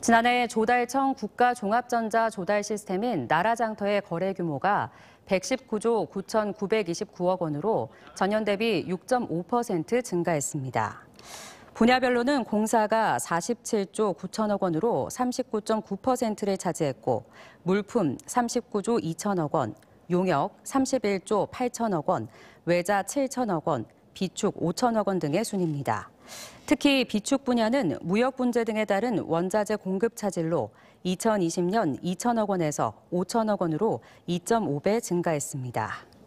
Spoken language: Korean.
지난해 조달청 국가종합전자 조달 시스템인 나라장터의 거래 규모가 119조 9,929억 원으로 전년 대비 6.5% 증가했습니다. 분야별로는 공사가 47조 9천억 원으로 39.9%를 차지했고, 물품 39조 2천억 원, 용역 31조 8천억 원, 외자 7천억 원, 비축 5천억 원 등의 순입니다. 특히 비축 분야는 무역 문제 등에 따른 원자재 공급 차질로 2020년 2천억 원에서 5천억 원으로 2.5배 증가했습니다.